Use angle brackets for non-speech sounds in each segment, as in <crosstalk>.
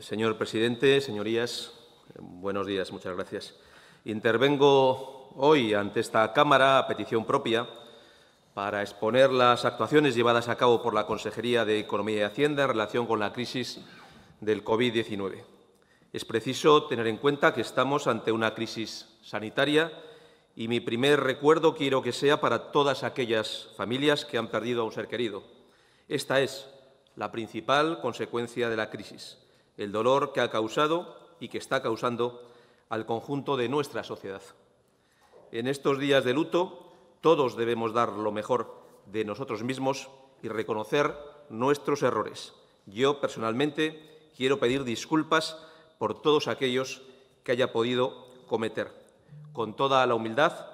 Señor presidente, señorías, buenos días, muchas gracias. Intervengo hoy ante esta Cámara a petición propia para exponer las actuaciones llevadas a cabo por la Consejería de Economía y Hacienda en relación con la crisis del COVID-19. Es preciso tener en cuenta que estamos ante una crisis sanitaria y mi primer recuerdo quiero que sea para todas aquellas familias que han perdido a un ser querido. Esta es la principal consecuencia de la crisis el dolor que ha causado y que está causando al conjunto de nuestra sociedad. En estos días de luto, todos debemos dar lo mejor de nosotros mismos y reconocer nuestros errores. Yo, personalmente, quiero pedir disculpas por todos aquellos que haya podido cometer. Con toda la humildad,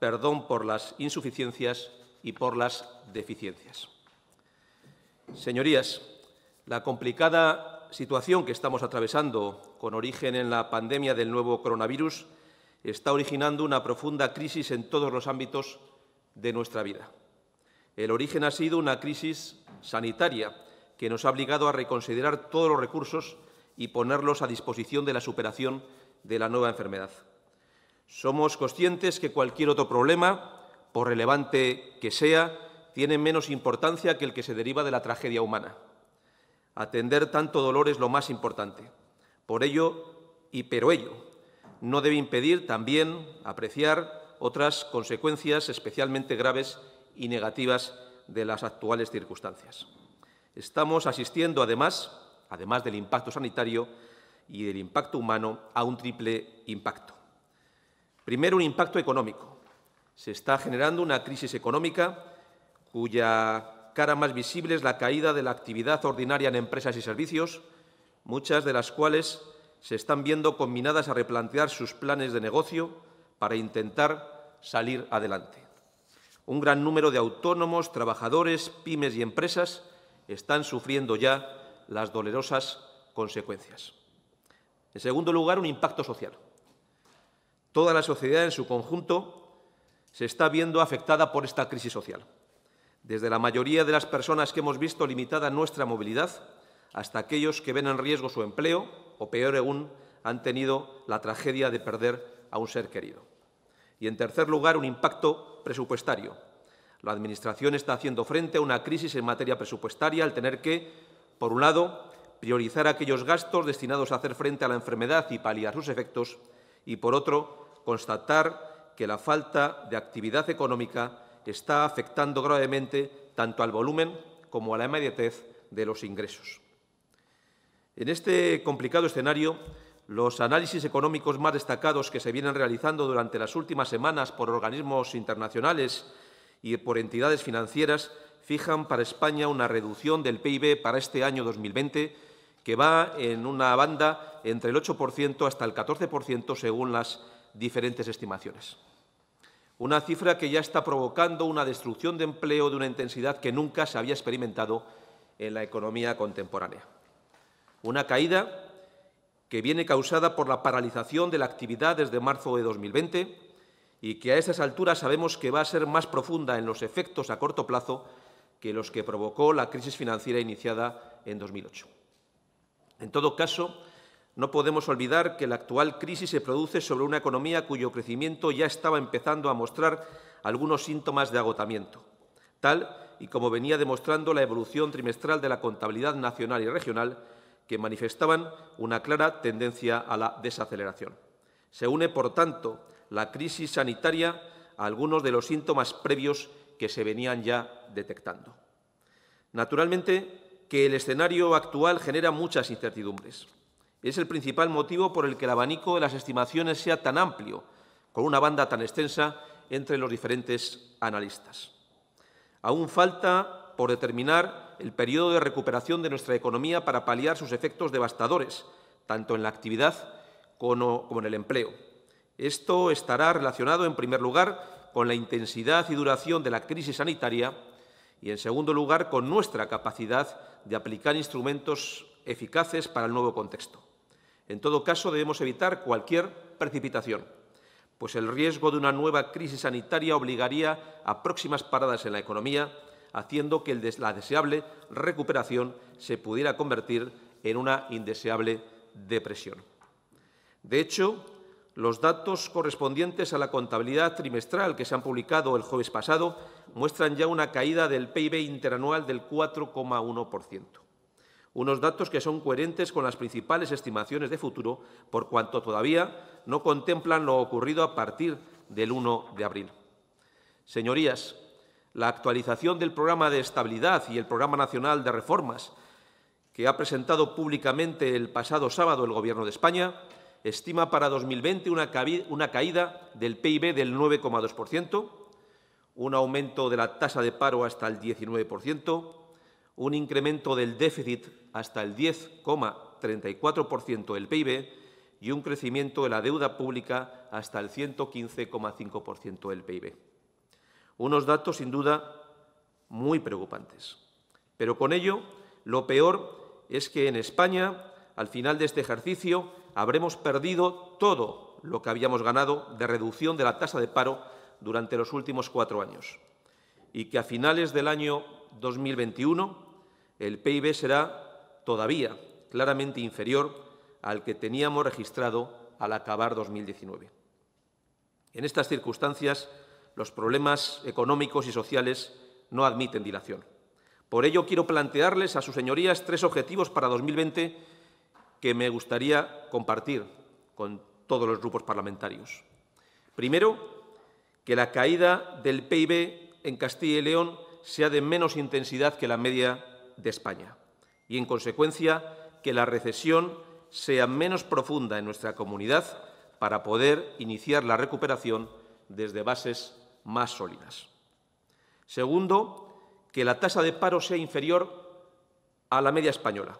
perdón por las insuficiencias y por las deficiencias. Señorías, la complicada situación que estamos atravesando, con origen en la pandemia del nuevo coronavirus, está originando una profunda crisis en todos los ámbitos de nuestra vida. El origen ha sido una crisis sanitaria que nos ha obligado a reconsiderar todos los recursos y ponerlos a disposición de la superación de la nueva enfermedad. Somos conscientes que cualquier otro problema, por relevante que sea, tiene menos importancia que el que se deriva de la tragedia humana. Atender tanto dolor es lo más importante. Por ello, y pero ello, no debe impedir también apreciar otras consecuencias especialmente graves y negativas de las actuales circunstancias. Estamos asistiendo, además, además del impacto sanitario y del impacto humano, a un triple impacto. Primero, un impacto económico. Se está generando una crisis económica cuya cara más visible es la caída de la actividad ordinaria en empresas y servicios, muchas de las cuales se están viendo combinadas a replantear sus planes de negocio para intentar salir adelante. Un gran número de autónomos, trabajadores, pymes y empresas están sufriendo ya las dolorosas consecuencias. En segundo lugar, un impacto social. Toda la sociedad en su conjunto se está viendo afectada por esta crisis social desde la mayoría de las personas que hemos visto limitada nuestra movilidad hasta aquellos que ven en riesgo su empleo o, peor aún, han tenido la tragedia de perder a un ser querido. Y, en tercer lugar, un impacto presupuestario. La Administración está haciendo frente a una crisis en materia presupuestaria al tener que, por un lado, priorizar aquellos gastos destinados a hacer frente a la enfermedad y paliar sus efectos, y, por otro, constatar que la falta de actividad económica está afectando gravemente tanto al volumen como a la inmediatez de los ingresos. En este complicado escenario, los análisis económicos más destacados que se vienen realizando durante las últimas semanas por organismos internacionales y por entidades financieras fijan para España una reducción del PIB para este año 2020 que va en una banda entre el 8% hasta el 14% según las diferentes estimaciones. Una cifra que ya está provocando una destrucción de empleo de una intensidad que nunca se había experimentado en la economía contemporánea. Una caída que viene causada por la paralización de la actividad desde marzo de 2020 y que a estas alturas sabemos que va a ser más profunda en los efectos a corto plazo que los que provocó la crisis financiera iniciada en 2008. En todo caso, no podemos olvidar que la actual crisis se produce sobre una economía cuyo crecimiento ya estaba empezando a mostrar algunos síntomas de agotamiento, tal y como venía demostrando la evolución trimestral de la contabilidad nacional y regional, que manifestaban una clara tendencia a la desaceleración. Se une, por tanto, la crisis sanitaria a algunos de los síntomas previos que se venían ya detectando. Naturalmente, que el escenario actual genera muchas incertidumbres es el principal motivo por el que el abanico de las estimaciones sea tan amplio, con una banda tan extensa entre los diferentes analistas. Aún falta por determinar el periodo de recuperación de nuestra economía para paliar sus efectos devastadores, tanto en la actividad como en el empleo. Esto estará relacionado, en primer lugar, con la intensidad y duración de la crisis sanitaria y, en segundo lugar, con nuestra capacidad de aplicar instrumentos eficaces para el nuevo contexto. En todo caso, debemos evitar cualquier precipitación, pues el riesgo de una nueva crisis sanitaria obligaría a próximas paradas en la economía, haciendo que la deseable recuperación se pudiera convertir en una indeseable depresión. De hecho, los datos correspondientes a la contabilidad trimestral que se han publicado el jueves pasado muestran ya una caída del PIB interanual del 4,1% unos datos que son coherentes con las principales estimaciones de futuro, por cuanto todavía no contemplan lo ocurrido a partir del 1 de abril. Señorías, la actualización del programa de estabilidad y el programa nacional de reformas que ha presentado públicamente el pasado sábado el Gobierno de España estima para 2020 una, caída del PIB del 9,2%, un aumento de la tasa de paro hasta el 19%, un incremento del déficit hasta el 10,34% del PIB y un crecimiento de la deuda pública hasta el 115,5% del PIB. Unos datos, sin duda, muy preocupantes. Pero con ello, lo peor es que en España, al final de este ejercicio, habremos perdido todo lo que habíamos ganado de reducción de la tasa de paro durante los últimos cuatro años y que a finales del año 2021 el PIB será todavía claramente inferior al que teníamos registrado al acabar 2019. En estas circunstancias, los problemas económicos y sociales no admiten dilación. Por ello, quiero plantearles a sus señorías tres objetivos para 2020 que me gustaría compartir con todos los grupos parlamentarios. Primero, que la caída del PIB en Castilla y León sea de menos intensidad que la media de España y, en consecuencia, que la recesión sea menos profunda en nuestra comunidad para poder iniciar la recuperación desde bases más sólidas. Segundo, que la tasa de paro sea inferior a la media española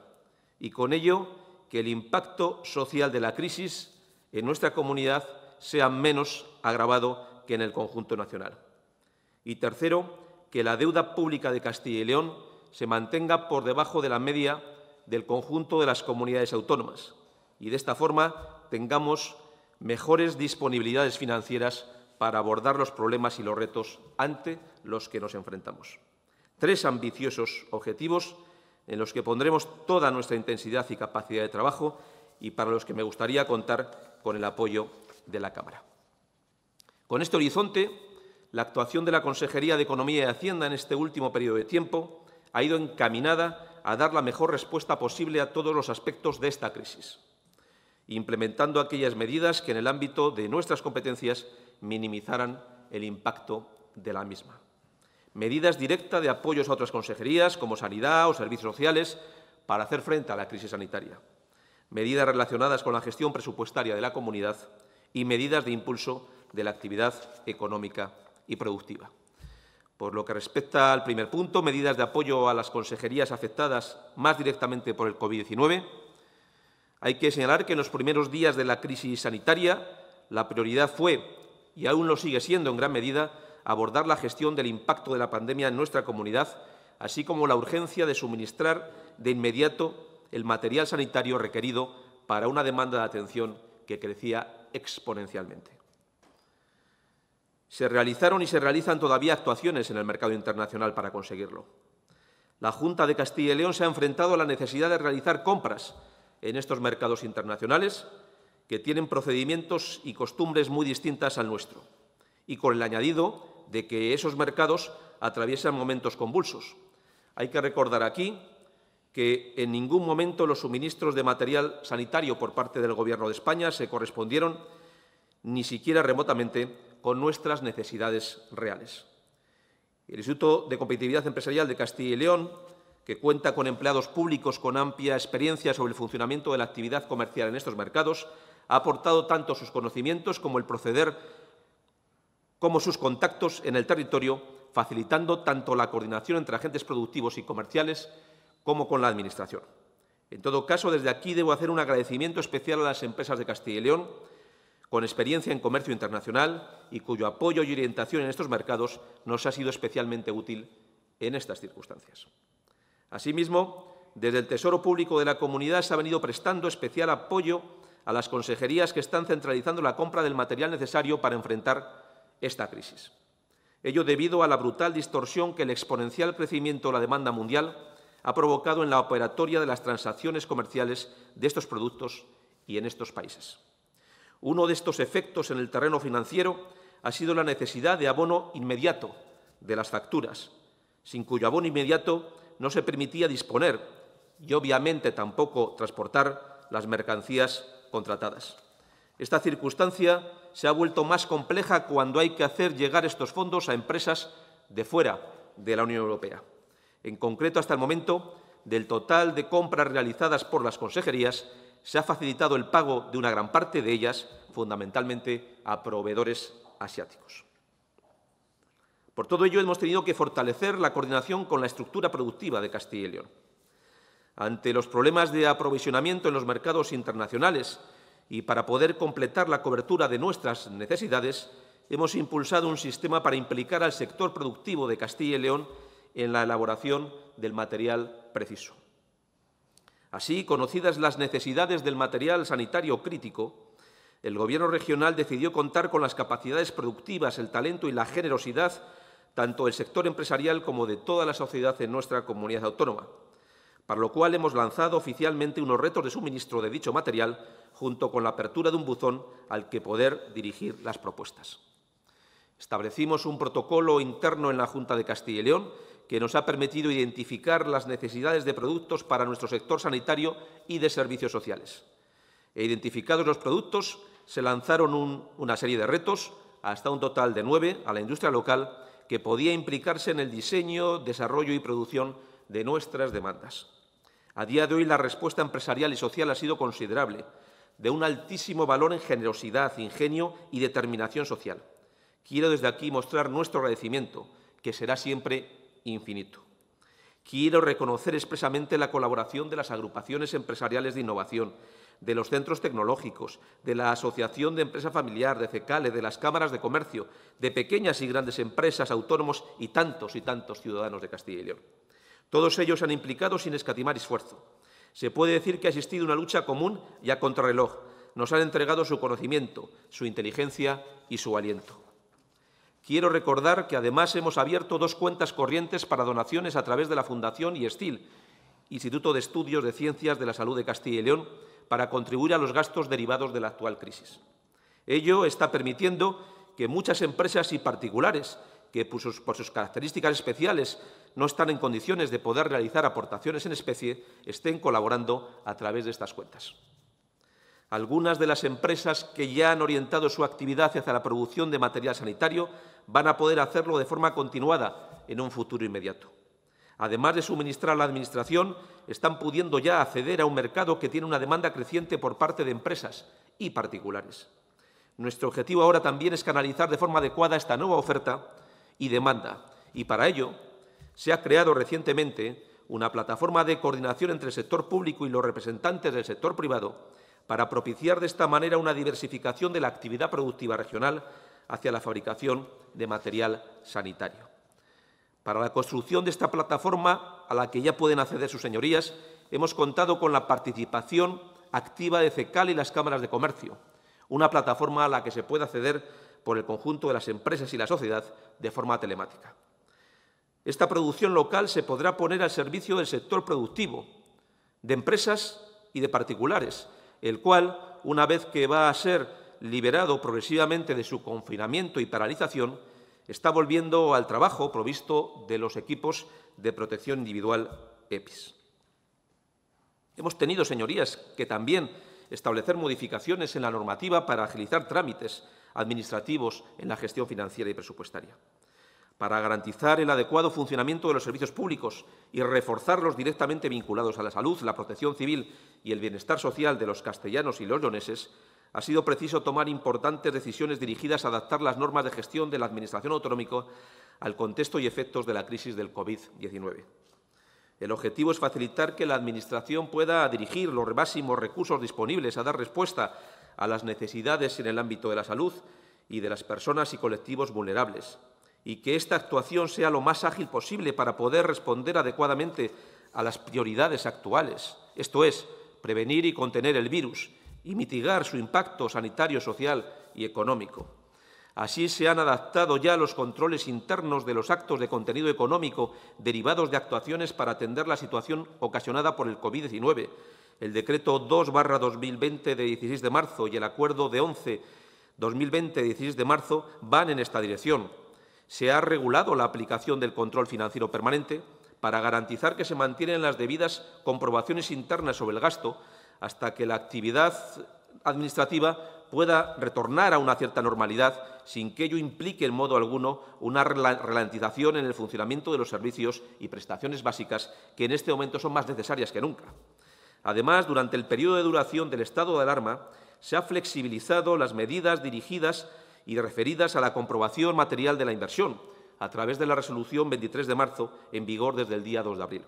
y con ello que el impacto social de la crisis en nuestra comunidad sea menos agravado que en el conjunto nacional. Y tercero, que la deuda pública de Castilla y León se mantenga por debajo de la media del conjunto de las comunidades autónomas y de esta forma tengamos mejores disponibilidades financieras para abordar los problemas y los retos ante los que nos enfrentamos. Tres ambiciosos objetivos en los que pondremos toda nuestra intensidad y capacidad de trabajo y para los que me gustaría contar con el apoyo de la Cámara. Con este horizonte, la actuación de la Consejería de Economía y Hacienda en este último periodo de tiempo ha ido encaminada a dar la mejor respuesta posible a todos los aspectos de esta crisis, implementando aquellas medidas que en el ámbito de nuestras competencias minimizaran el impacto de la misma. Medidas directas de apoyos a otras consejerías, como sanidad o servicios sociales, para hacer frente a la crisis sanitaria. Medidas relacionadas con la gestión presupuestaria de la comunidad y medidas de impulso de la actividad económica y productiva. Por lo que respecta al primer punto, medidas de apoyo a las consejerías afectadas más directamente por el COVID-19, hay que señalar que en los primeros días de la crisis sanitaria la prioridad fue, y aún lo sigue siendo en gran medida, abordar la gestión del impacto de la pandemia en nuestra comunidad, así como la urgencia de suministrar de inmediato el material sanitario requerido para una demanda de atención que crecía exponencialmente. Se realizaron y se realizan todavía actuaciones en el mercado internacional para conseguirlo. La Junta de Castilla y León se ha enfrentado a la necesidad de realizar compras en estos mercados internacionales que tienen procedimientos y costumbres muy distintas al nuestro y con el añadido de que esos mercados atraviesan momentos convulsos. Hay que recordar aquí que en ningún momento los suministros de material sanitario por parte del Gobierno de España se correspondieron ni siquiera remotamente con nuestras necesidades reales. El Instituto de Competitividad Empresarial de Castilla y León, que cuenta con empleados públicos con amplia experiencia sobre el funcionamiento de la actividad comercial en estos mercados, ha aportado tanto sus conocimientos como el proceder como sus contactos en el territorio, facilitando tanto la coordinación entre agentes productivos y comerciales como con la Administración. En todo caso, desde aquí debo hacer un agradecimiento especial a las empresas de Castilla y León, con experiencia en comercio internacional y cuyo apoyo y orientación en estos mercados nos ha sido especialmente útil en estas circunstancias. Asimismo, desde el Tesoro Público de la Comunidad se ha venido prestando especial apoyo a las consejerías que están centralizando la compra del material necesario para enfrentar esta crisis. Ello debido a la brutal distorsión que el exponencial crecimiento de la demanda mundial ha provocado en la operatoria de las transacciones comerciales de estos productos y en estos países. Uno de estos efectos en el terreno financiero ha sido la necesidad de abono inmediato de las facturas, sin cuyo abono inmediato no se permitía disponer y obviamente tampoco transportar las mercancías contratadas. Esta circunstancia se ha vuelto más compleja cuando hay que hacer llegar estos fondos a empresas de fuera de la Unión Europea. En concreto, hasta el momento, del total de compras realizadas por las consejerías, se ha facilitado el pago de una gran parte de ellas, fundamentalmente a proveedores asiáticos. Por todo ello, hemos tenido que fortalecer la coordinación con la estructura productiva de Castilla y León. Ante los problemas de aprovisionamiento en los mercados internacionales y para poder completar la cobertura de nuestras necesidades, hemos impulsado un sistema para implicar al sector productivo de Castilla y León en la elaboración del material preciso. Así, conocidas las necesidades del material sanitario crítico, el Gobierno regional decidió contar con las capacidades productivas, el talento y la generosidad tanto del sector empresarial como de toda la sociedad en nuestra comunidad autónoma, para lo cual hemos lanzado oficialmente unos retos de suministro de dicho material junto con la apertura de un buzón al que poder dirigir las propuestas. Establecimos un protocolo interno en la Junta de Castilla y León que nos ha permitido identificar las necesidades de productos para nuestro sector sanitario y de servicios sociales. E identificados los productos, se lanzaron una serie de retos, hasta un total de nueve, a la industria local, que podía implicarse en el diseño, desarrollo y producción de nuestras demandas. A día de hoy, la respuesta empresarial y social ha sido considerable, de un altísimo valor en generosidad, ingenio y determinación social. Quiero desde aquí mostrar nuestro agradecimiento, que será siempre infinito. Quiero reconocer expresamente la colaboración de las agrupaciones empresariales de innovación, de los centros tecnológicos, de la Asociación de Empresa Familiar, de CECALE, de las cámaras de comercio, de pequeñas y grandes empresas, autónomos y tantos y tantos ciudadanos de Castilla y León. Todos ellos han implicado sin escatimar esfuerzo. Se puede decir que ha existido una lucha común y a contrarreloj. Nos han entregado su conocimiento, su inteligencia y su aliento. Quiero recordar que además hemos abierto dos cuentas corrientes para donaciones a través de la Fundación Estil, Instituto de Estudios de Ciencias de la Salud de Castilla y León, para contribuir a los gastos derivados de la actual crisis. Ello está permitiendo que muchas empresas y particulares que por sus, características especiales no están en condiciones de poder realizar aportaciones en especie, estén colaborando a través de estas cuentas. Algunas de las empresas que ya han orientado su actividad hacia la producción de material sanitario van a poder hacerlo de forma continuada en un futuro inmediato. Además de suministrar la Administración, están pudiendo ya acceder a un mercado que tiene una demanda creciente por parte de empresas y particulares. Nuestro objetivo ahora también es canalizar de forma adecuada esta nueva oferta y demanda, y para ello se ha creado recientemente una plataforma de coordinación entre el sector público y los representantes del sector privado para propiciar de esta manera una diversificación de la actividad productiva regional hacia la fabricación de material sanitario. Para la construcción de esta plataforma, a la que ya pueden acceder sus señorías, hemos contado con la participación activa de CECAL y las cámaras de comercio, una plataforma a la que se puede acceder por el conjunto de las empresas y la sociedad de forma telemática. Esta producción local se podrá poner al servicio del sector productivo, de empresas y de particulares, el cual, una vez que va a ser liberado progresivamente de su confinamiento y paralización, está volviendo al trabajo provisto de los equipos de protección individual EPIS. Hemos tenido, señorías, que también establecer modificaciones en la normativa para agilizar trámites administrativos en la gestión financiera y presupuestaria para garantizar el adecuado funcionamiento de los servicios públicos y reforzarlos directamente vinculados a la salud, la protección civil y el bienestar social de los castellanos y los leoneses, ha sido preciso tomar importantes decisiones dirigidas a adaptar las normas de gestión de la Administración autonómica al contexto y efectos de la crisis del COVID-19. El objetivo es facilitar que la Administración pueda dirigir los máximos recursos disponibles a dar respuesta a las necesidades en el ámbito de la salud y de las personas y colectivos vulnerables, y que esta actuación sea lo más ágil posible para poder responder adecuadamente a las prioridades actuales, esto es, prevenir y contener el virus y mitigar su impacto sanitario, social y económico. Así se han adaptado ya los controles internos de los actos de contenido económico derivados de actuaciones para atender la situación ocasionada por el COVID-19, el decreto 2-2020 de 16 de marzo y el acuerdo de 11-2020 de 16 de marzo van en esta dirección se ha regulado la aplicación del control financiero permanente para garantizar que se mantienen las debidas comprobaciones internas sobre el gasto hasta que la actividad administrativa pueda retornar a una cierta normalidad sin que ello implique en modo alguno una ralentización en el funcionamiento de los servicios y prestaciones básicas que en este momento son más necesarias que nunca. Además, durante el periodo de duración del estado de alarma, se ha flexibilizado las medidas dirigidas y referidas a la comprobación material de la inversión, a través de la resolución 23 de marzo, en vigor desde el día 2 de abril.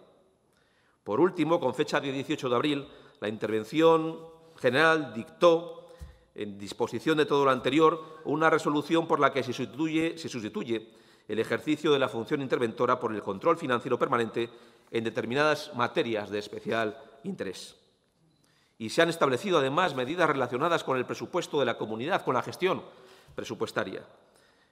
Por último, con fecha de 18 de abril, la Intervención General dictó, en disposición de todo lo anterior, una resolución por la que se sustituye, se sustituye el ejercicio de la función interventora por el control financiero permanente en determinadas materias de especial interés. Y se han establecido, además, medidas relacionadas con el presupuesto de la comunidad, con la gestión, presupuestaria.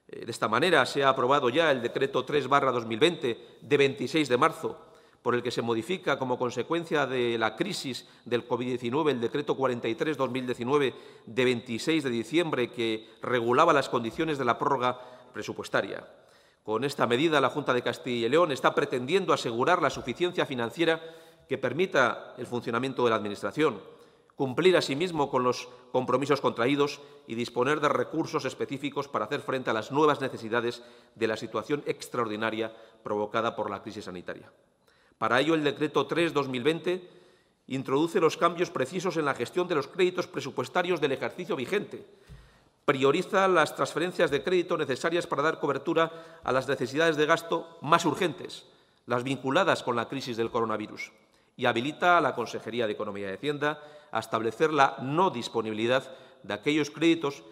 Eh, de esta manera se ha aprobado ya el decreto 3-2020 de 26 de marzo, por el que se modifica como consecuencia de la crisis del COVID-19 el decreto 43-2019 de 26 de diciembre que regulaba las condiciones de la prórroga presupuestaria. Con esta medida, la Junta de Castilla y León está pretendiendo asegurar la suficiencia financiera que permita el funcionamiento de la Administración cumplir asimismo con los compromisos contraídos y disponer de recursos específicos para hacer frente a las nuevas necesidades de la situación extraordinaria provocada por la crisis sanitaria. Para ello, el Decreto 3-2020 introduce los cambios precisos en la gestión de los créditos presupuestarios del ejercicio vigente, prioriza las transferencias de crédito necesarias para dar cobertura a las necesidades de gasto más urgentes, las vinculadas con la crisis del coronavirus y habilita a la Consejería de Economía y Hacienda a establecer la no disponibilidad de aquellos créditos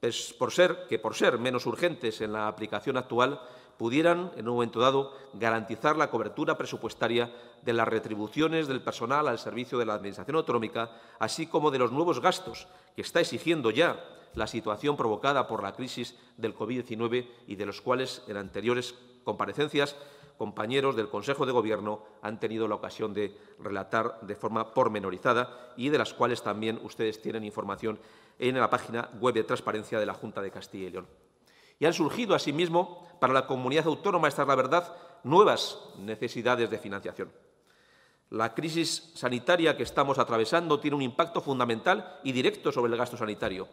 que, por ser menos urgentes en la aplicación actual, pudieran, en un momento dado, garantizar la cobertura presupuestaria de las retribuciones del personal al servicio de la Administración autonómica, así como de los nuevos gastos que está exigiendo ya la situación provocada por la crisis del COVID-19 y de los cuales en anteriores comparecencias compañeros del Consejo de Gobierno han tenido la ocasión de relatar de forma pormenorizada y de las cuales también ustedes tienen información en la página web de transparencia de la Junta de Castilla y León. Y han surgido, asimismo, para la comunidad autónoma, esta es la verdad, nuevas necesidades de financiación. La crisis sanitaria que estamos atravesando tiene un impacto fundamental y directo sobre el gasto sanitario.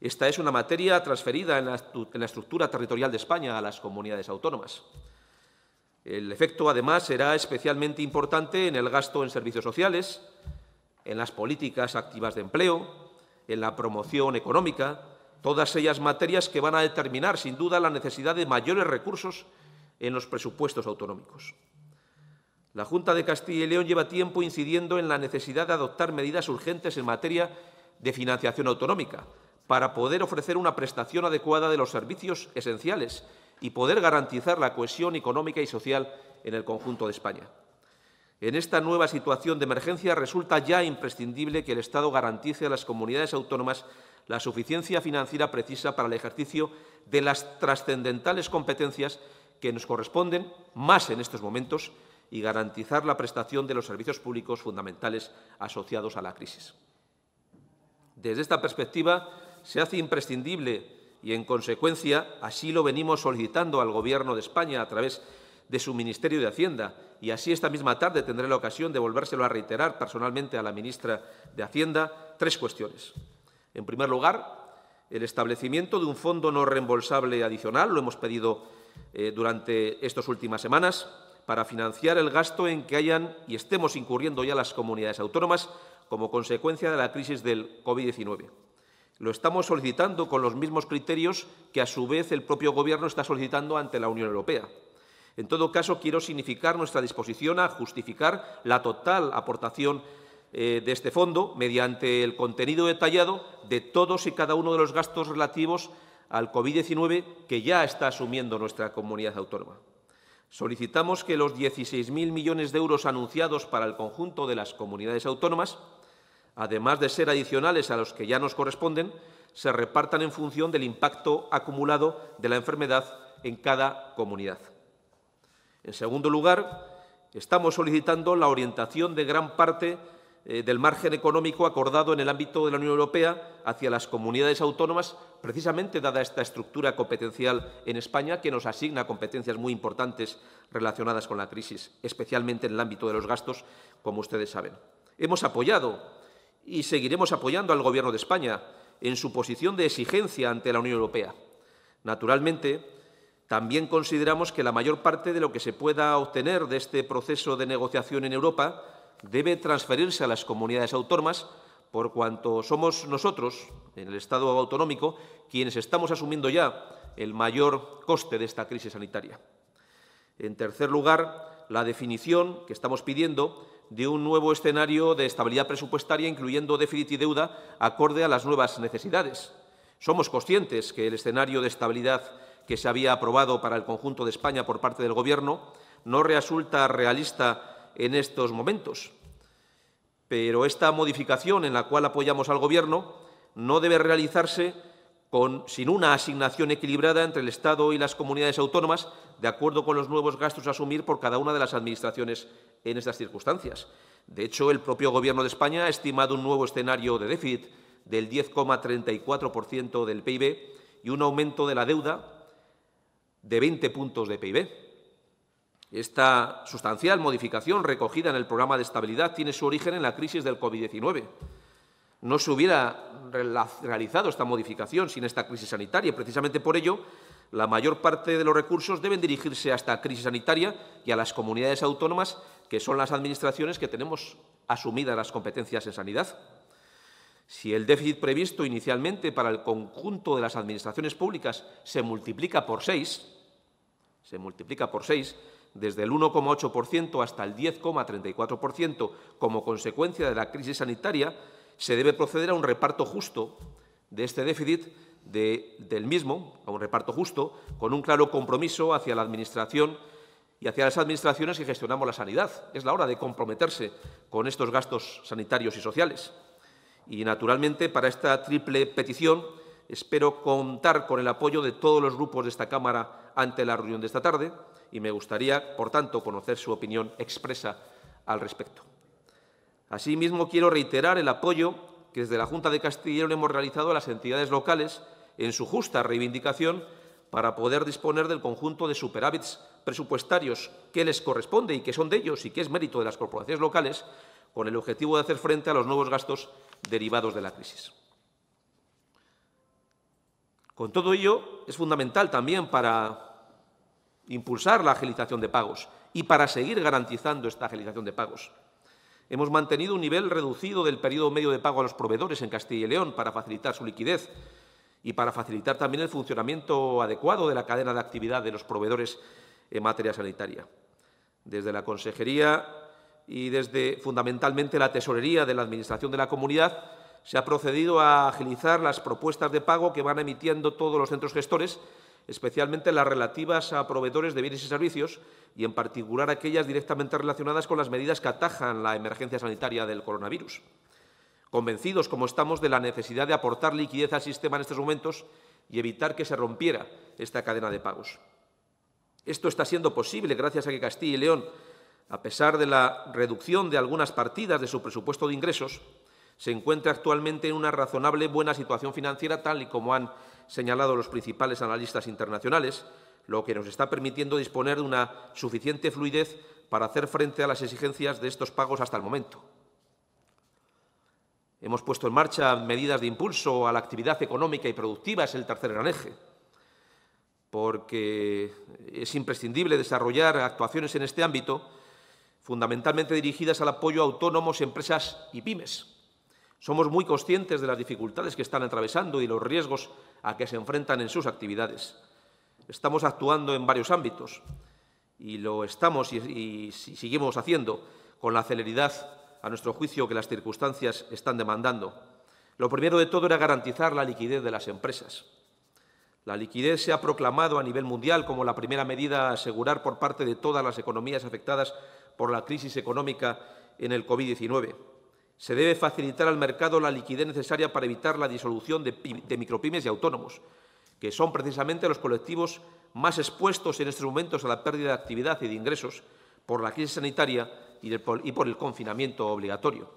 Esta es una materia transferida en la, en la estructura territorial de España a las comunidades autónomas. El efecto, además, será especialmente importante en el gasto en servicios sociales, en las políticas activas de empleo, en la promoción económica, todas ellas materias que van a determinar, sin duda, la necesidad de mayores recursos en los presupuestos autonómicos. La Junta de Castilla y León lleva tiempo incidiendo en la necesidad de adoptar medidas urgentes en materia de financiación autonómica para poder ofrecer una prestación adecuada de los servicios esenciales y poder garantizar la cohesión económica y social en el conjunto de España. En esta nueva situación de emergencia resulta ya imprescindible que el Estado garantice a las comunidades autónomas la suficiencia financiera precisa para el ejercicio de las trascendentales competencias que nos corresponden más en estos momentos y garantizar la prestación de los servicios públicos fundamentales asociados a la crisis. Desde esta perspectiva, se hace imprescindible y, en consecuencia, así lo venimos solicitando al Gobierno de España a través de su Ministerio de Hacienda y así esta misma tarde tendré la ocasión de volvérselo a reiterar personalmente a la ministra de Hacienda tres cuestiones. En primer lugar, el establecimiento de un fondo no reembolsable adicional, lo hemos pedido eh, durante estas últimas semanas, para financiar el gasto en que hayan y estemos incurriendo ya las comunidades autónomas como consecuencia de la crisis del COVID-19. Lo estamos solicitando con los mismos criterios que a su vez el propio Gobierno está solicitando ante la Unión Europea. En todo caso, quiero significar nuestra disposición a justificar la total aportación eh, de este fondo mediante el contenido detallado de todos y cada uno de los gastos relativos al COVID-19 que ya está asumiendo nuestra comunidad autónoma. Solicitamos que los 16.000 millones de euros anunciados para el conjunto de las comunidades autónomas además de ser adicionales a los que ya nos corresponden, se repartan en función del impacto acumulado de la enfermedad en cada comunidad. En segundo lugar, estamos solicitando la orientación de gran parte eh, del margen económico acordado en el ámbito de la Unión Europea hacia las comunidades autónomas, precisamente dada esta estructura competencial en España que nos asigna competencias muy importantes relacionadas con la crisis, especialmente en el ámbito de los gastos, como ustedes saben. Hemos apoyado y seguiremos apoyando al Gobierno de España en su posición de exigencia ante la Unión Europea. Naturalmente, también consideramos que la mayor parte de lo que se pueda obtener de este proceso de negociación en Europa debe transferirse a las comunidades autónomas, por cuanto somos nosotros, en el Estado autonómico, quienes estamos asumiendo ya el mayor coste de esta crisis sanitaria. En tercer lugar, la definición que estamos pidiendo de un nuevo escenario de estabilidad presupuestaria, incluyendo déficit y deuda, acorde a las nuevas necesidades. Somos conscientes que el escenario de estabilidad que se había aprobado para el conjunto de España por parte del Gobierno no resulta realista en estos momentos. Pero esta modificación en la cual apoyamos al Gobierno no debe realizarse sin una asignación equilibrada entre el Estado y las comunidades autónomas, de acuerdo con los nuevos gastos a asumir por cada una de las administraciones en estas circunstancias. De hecho, el propio Gobierno de España ha estimado un nuevo escenario de déficit del 10,34% del PIB y un aumento de la deuda de 20 puntos de PIB. Esta sustancial modificación recogida en el programa de estabilidad tiene su origen en la crisis del COVID-19. No se hubiera realizado esta modificación sin esta crisis sanitaria y precisamente por ello la mayor parte de los recursos deben dirigirse a esta crisis sanitaria y a las comunidades autónomas, que son las administraciones que tenemos asumidas las competencias en sanidad. Si el déficit previsto inicialmente para el conjunto de las administraciones públicas se multiplica por seis, se multiplica por seis, desde el 1,8% hasta el 10,34% como consecuencia de la crisis sanitaria, se debe proceder a un reparto justo de este déficit del mismo, a un reparto justo, con un claro compromiso hacia la Administración y hacia las Administraciones que gestionamos la sanidad. Es la hora de comprometerse con estos gastos sanitarios y sociales. Y, naturalmente, para esta triple petición espero contar con el apoyo de todos los grupos de esta Cámara ante la reunión de esta tarde y me gustaría, por tanto, conocer su opinión expresa al respecto. Asimismo, quiero reiterar el apoyo que desde la Junta de Castilla León hemos realizado a las entidades locales en su justa reivindicación para poder disponer del conjunto de superávits presupuestarios que les corresponde y que son de ellos y que es mérito de las corporaciones locales, con el objetivo de hacer frente a los nuevos gastos derivados de la crisis. Con todo ello, es fundamental también para impulsar la agilización de pagos y para seguir garantizando esta agilización de pagos. Hemos mantenido un nivel reducido del periodo medio de pago a los proveedores en Castilla y León para facilitar su liquidez y para facilitar también el funcionamiento adecuado de la cadena de actividad de los proveedores en materia sanitaria. Desde la Consejería y desde fundamentalmente la Tesorería de la Administración de la Comunidad se ha procedido a agilizar las propuestas de pago que van emitiendo todos los centros gestores, especialmente las relativas a proveedores de bienes y servicios y, en particular, aquellas directamente relacionadas con las medidas que atajan la emergencia sanitaria del coronavirus convencidos como estamos de la necesidad de aportar liquidez al sistema en estos momentos y evitar que se rompiera esta cadena de pagos. Esto está siendo posible gracias a que Castilla y León, a pesar de la reducción de algunas partidas de su presupuesto de ingresos, se encuentra actualmente en una razonable buena situación financiera, tal y como han señalado los principales analistas internacionales, lo que nos está permitiendo disponer de una suficiente fluidez para hacer frente a las exigencias de estos pagos hasta el momento. Hemos puesto en marcha medidas de impulso a la actividad económica y productiva, es el tercer gran eje, porque es imprescindible desarrollar actuaciones en este ámbito, fundamentalmente dirigidas al apoyo a autónomos, empresas y pymes. Somos muy conscientes de las dificultades que están atravesando y los riesgos a que se enfrentan en sus actividades. Estamos actuando en varios ámbitos y lo estamos y, y seguimos haciendo con la celeridad a nuestro juicio, que las circunstancias están demandando. Lo primero de todo era garantizar la liquidez de las empresas. La liquidez se ha proclamado a nivel mundial como la primera medida a asegurar por parte de todas las economías afectadas por la crisis económica en el COVID-19. Se debe facilitar al mercado la liquidez necesaria para evitar la disolución de, micropymes y autónomos, que son precisamente los colectivos más expuestos en estos momentos a la pérdida de actividad y de ingresos por la crisis sanitaria y, por el confinamiento obligatorio.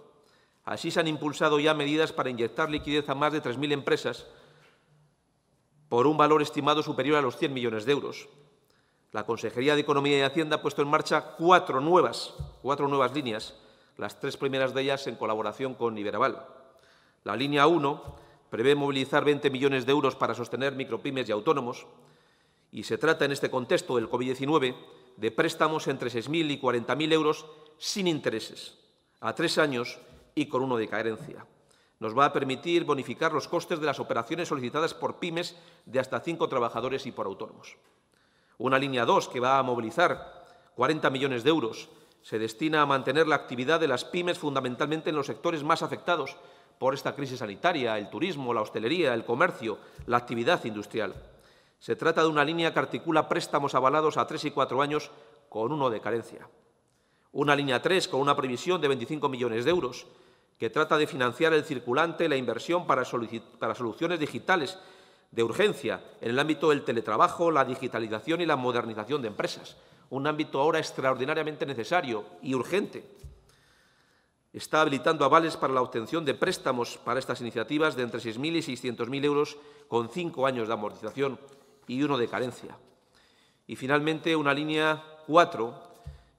Así se han impulsado ya medidas para inyectar liquidez a más de 3.000 empresas por un valor estimado superior a los 100 millones de euros. La Consejería de Economía y Hacienda ha puesto en marcha cuatro nuevas, cuatro nuevas líneas, las tres primeras de ellas en colaboración con Iberaval. La línea 1 prevé movilizar 20 millones de euros para sostener micropymes y autónomos y se trata en este contexto del COVID-19 de préstamos entre 6.000 y 40.000 euros sin intereses, a tres años y con uno de carencia. Nos va a permitir bonificar los costes de las operaciones solicitadas por pymes de hasta cinco trabajadores y por autónomos. Una línea 2 que va a movilizar 40 millones de euros se destina a mantener la actividad de las pymes fundamentalmente en los sectores más afectados por esta crisis sanitaria, el turismo, la hostelería, el comercio, la actividad industrial. Se trata de una línea que articula préstamos avalados a tres y cuatro años con uno de carencia. Una línea 3 con una previsión de 25 millones de euros, que trata de financiar el circulante, la inversión para, para soluciones digitales de urgencia en el ámbito del teletrabajo, la digitalización y la modernización de empresas, un ámbito ahora extraordinariamente necesario y urgente. Está habilitando avales para la obtención de préstamos para estas iniciativas de entre 6.000 y 600.000 euros con cinco años de amortización y uno de carencia. Y finalmente una línea 4,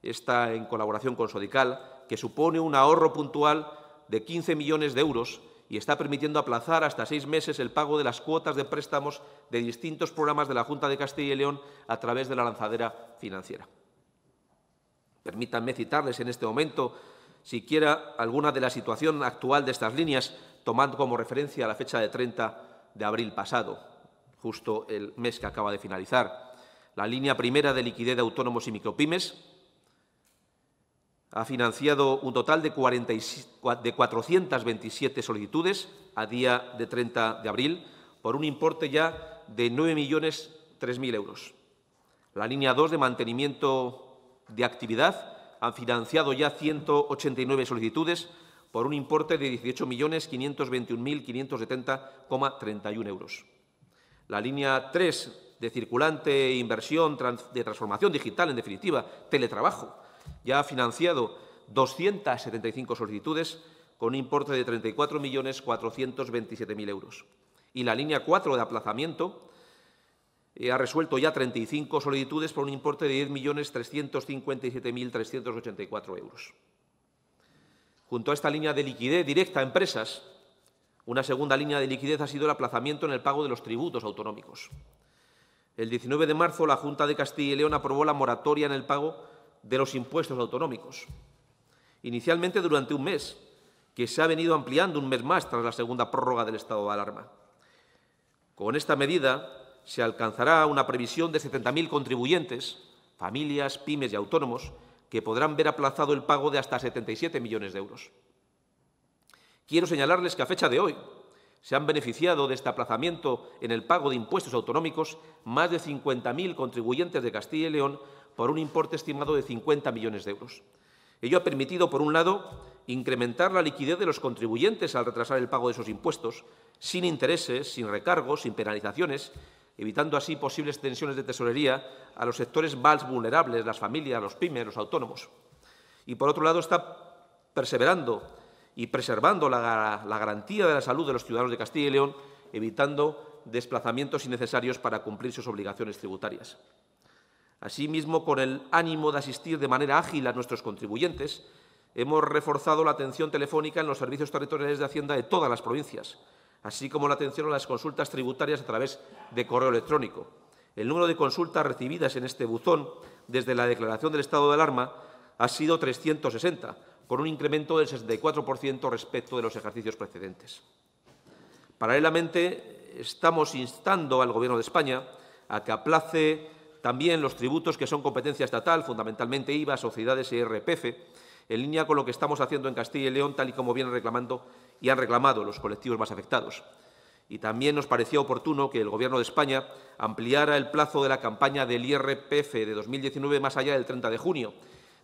esta en colaboración con Sodical, que supone un ahorro puntual de 15 millones de euros y está permitiendo aplazar hasta seis meses el pago de las cuotas de préstamos de distintos programas de la Junta de Castilla y León a través de la lanzadera financiera. Permítanme citarles en este momento siquiera alguna de la situación actual de estas líneas, tomando como referencia la fecha de 30 de abril pasado justo el mes que acaba de finalizar. La línea primera de liquidez de autónomos y micropymes ha financiado un total de, 427 solicitudes a día de 30 de abril por un importe ya de mil euros. La línea 2 de mantenimiento de actividad ha financiado ya 189 solicitudes por un importe de 18.521.570,31 euros. La línea 3 de circulante, e inversión de transformación digital, en definitiva, teletrabajo, ya ha financiado 275 solicitudes con un importe de 34.427.000 euros. Y la línea 4 de aplazamiento eh, ha resuelto ya 35 solicitudes por un importe de 10.357.384 euros. Junto a esta línea de liquidez directa a empresas, una segunda línea de liquidez ha sido el aplazamiento en el pago de los tributos autonómicos. El 19 de marzo, la Junta de Castilla y León aprobó la moratoria en el pago de los impuestos autonómicos, inicialmente durante un mes, que se ha venido ampliando un mes más tras la segunda prórroga del estado de alarma. Con esta medida se alcanzará una previsión de 70.000 contribuyentes, familias, pymes y autónomos, que podrán ver aplazado el pago de hasta 77 millones de euros. Quiero señalarles que a fecha de hoy se han beneficiado de este aplazamiento en el pago de impuestos autonómicos más de 50.000 contribuyentes de Castilla y León por un importe estimado de 50 millones de euros. Ello ha permitido, por un lado, incrementar la liquidez de los contribuyentes al retrasar el pago de esos impuestos, sin intereses, sin recargos, sin penalizaciones, evitando así posibles tensiones de tesorería a los sectores más vulnerables, las familias, los pymes, los autónomos. Y por otro lado, está perseverando y preservando la, garantía de la salud de los ciudadanos de Castilla y León, evitando desplazamientos innecesarios para cumplir sus obligaciones tributarias. Asimismo, con el ánimo de asistir de manera ágil a nuestros contribuyentes, hemos reforzado la atención telefónica en los servicios territoriales de Hacienda de todas las provincias, así como la atención a las consultas tributarias a través de correo electrónico. El número de consultas recibidas en este buzón desde la declaración del estado de alarma ha sido 360, con un incremento del 64% respecto de los ejercicios precedentes. Paralelamente, estamos instando al Gobierno de España a que aplace también los tributos que son competencia estatal, fundamentalmente IVA, sociedades y e IRPF, en línea con lo que estamos haciendo en Castilla y León, tal y como vienen reclamando y han reclamado los colectivos más afectados. Y también nos parecía oportuno que el Gobierno de España ampliara el plazo de la campaña del IRPF de 2019 más allá del 30 de junio,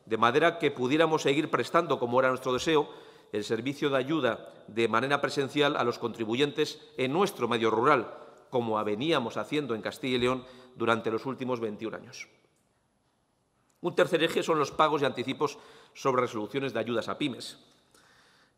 de manera que pudiéramos seguir prestando, como era nuestro deseo, el servicio de ayuda de manera presencial a los contribuyentes en nuestro medio rural, como veníamos haciendo en Castilla y León durante los últimos 21 años. Un tercer eje son los pagos y anticipos sobre resoluciones de ayudas a pymes.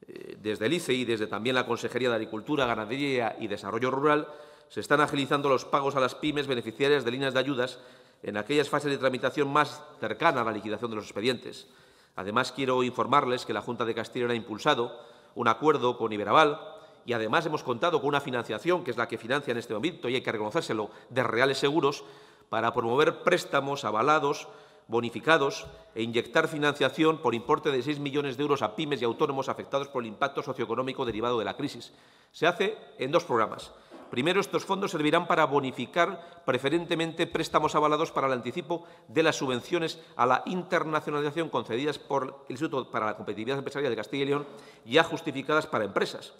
Eh, desde el ICE y desde también la Consejería de Agricultura, Ganadería y Desarrollo Rural se están agilizando los pagos a las pymes beneficiarias de líneas de ayudas en aquellas fases de tramitación más cercana a la liquidación de los expedientes. Además, quiero informarles que la Junta de Castilla ha impulsado un acuerdo con Iberaval y, además, hemos contado con una financiación, que es la que financia en este momento, y hay que reconocérselo, de reales seguros, para promover préstamos avalados, bonificados e inyectar financiación por importe de 6 millones de euros a pymes y autónomos afectados por el impacto socioeconómico derivado de la crisis. Se hace en dos programas. Primero, estos fondos servirán para bonificar preferentemente préstamos avalados para el anticipo de las subvenciones a la internacionalización concedidas por el Instituto para la Competitividad Empresarial de Castilla y León, ya justificadas para empresas,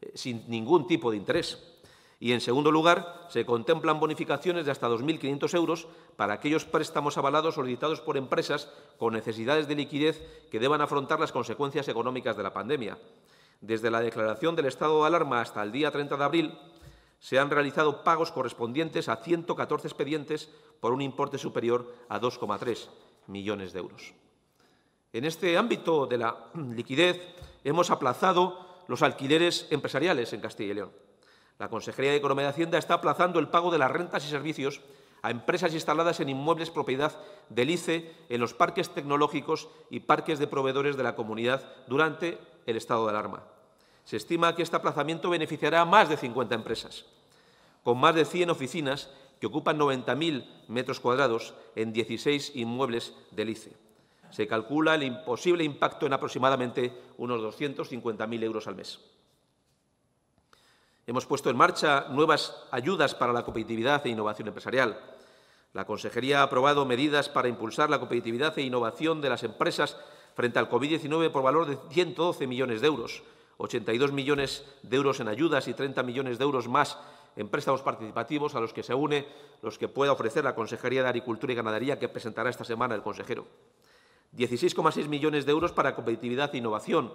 eh, sin ningún tipo de interés. Y, en segundo lugar, se contemplan bonificaciones de hasta 2.500 euros para aquellos préstamos avalados solicitados por empresas con necesidades de liquidez que deban afrontar las consecuencias económicas de la pandemia. Desde la declaración del estado de alarma hasta el día 30 de abril, se han realizado pagos correspondientes a 114 expedientes por un importe superior a 2,3 millones de euros. En este ámbito de la <clears throat> liquidez, hemos aplazado los alquileres empresariales en Castilla y León. La Consejería de Economía y Hacienda está aplazando el pago de las rentas y servicios a empresas instaladas en inmuebles propiedad del ICE, en los parques tecnológicos y parques de proveedores de la comunidad durante el estado de alarma. Se estima que este aplazamiento beneficiará a más de 50 empresas, con más de 100 oficinas que ocupan 90.000 metros cuadrados en 16 inmuebles del ICE. Se calcula el posible impacto en aproximadamente unos 250.000 euros al mes. Hemos puesto en marcha nuevas ayudas para la competitividad e innovación empresarial. La Consejería ha aprobado medidas para impulsar la competitividad e innovación de las empresas frente al COVID-19 por valor de 112 millones de euros, 82 millones de euros en ayudas y 30 millones de euros más en préstamos participativos a los que se une los que pueda ofrecer la Consejería de Agricultura y Ganadería que presentará esta semana el consejero. 16,6 millones de euros para competitividad e innovación,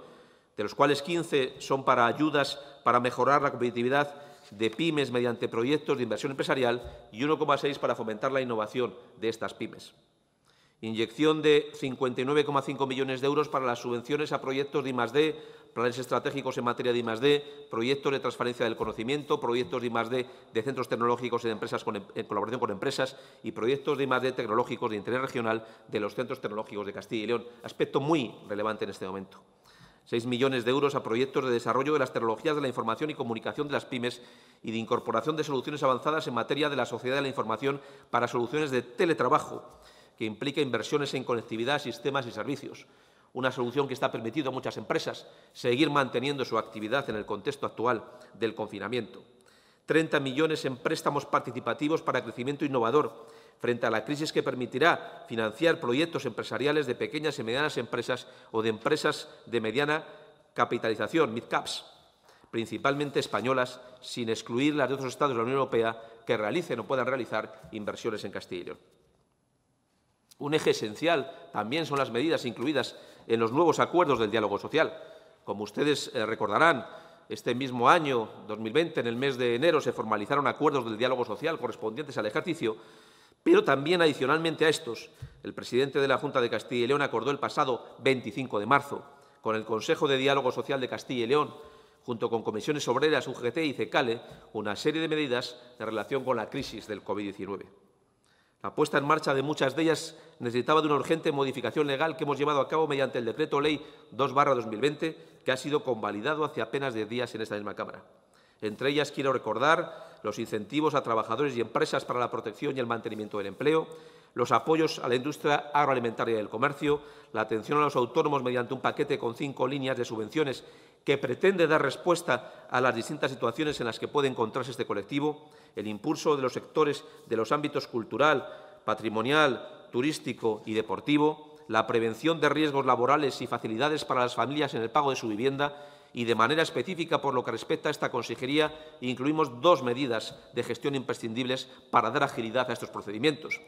de los cuales 15 son para ayudas para mejorar la competitividad de pymes mediante proyectos de inversión empresarial y 1,6 para fomentar la innovación de estas pymes. Inyección de 59,5 millones de euros para las subvenciones a proyectos de I+D, planes estratégicos en materia de I+D, proyectos de transferencia del conocimiento, proyectos de I+D de centros tecnológicos y de empresas em, en colaboración con empresas y proyectos de I+D tecnológicos de interés regional de los centros tecnológicos de Castilla y León. Aspecto muy relevante en este momento. 6 millones de euros a proyectos de desarrollo de las tecnologías de la información y comunicación de las pymes y de incorporación de soluciones avanzadas en materia de la sociedad de la información para soluciones de teletrabajo, que implica inversiones en conectividad, sistemas y servicios. Una solución que está permitiendo a muchas empresas seguir manteniendo su actividad en el contexto actual del confinamiento. 30 millones en préstamos participativos para crecimiento innovador frente a la crisis que permitirá financiar proyectos empresariales de pequeñas y medianas empresas o de empresas de mediana capitalización, ...mid-caps, principalmente españolas, sin excluir las de otros Estados de la Unión Europea que realicen o puedan realizar inversiones en Castilla Un eje esencial también son las medidas incluidas en los nuevos acuerdos del diálogo social. Como ustedes eh, recordarán, este mismo año, 2020, en el mes de enero, se formalizaron acuerdos del diálogo social correspondientes al ejercicio pero también adicionalmente a estos, el presidente de la Junta de Castilla y León acordó el pasado 25 de marzo con el Consejo de Diálogo Social de Castilla y León, junto con comisiones obreras, UGT y CECALE, e, una serie de medidas en relación con la crisis del COVID-19. La puesta en marcha de muchas de ellas necesitaba de una urgente modificación legal que hemos llevado a cabo mediante el Decreto Ley 2-2020, que ha sido convalidado hace apenas 10 días en esta misma Cámara. Entre ellas quiero recordar los incentivos a trabajadores y empresas para la protección y el mantenimiento del empleo, los apoyos a la industria agroalimentaria y el comercio, la atención a los autónomos mediante un paquete con cinco líneas de subvenciones que pretende dar respuesta a las distintas situaciones en las que puede encontrarse este colectivo, el impulso de los sectores de los ámbitos cultural, patrimonial, turístico y deportivo, la prevención de riesgos laborales y facilidades para las familias en el pago de su vivienda y de manera específica por lo que respecta a esta consejería incluimos dos medidas de gestión imprescindibles para dar agilidad a estos procedimientos.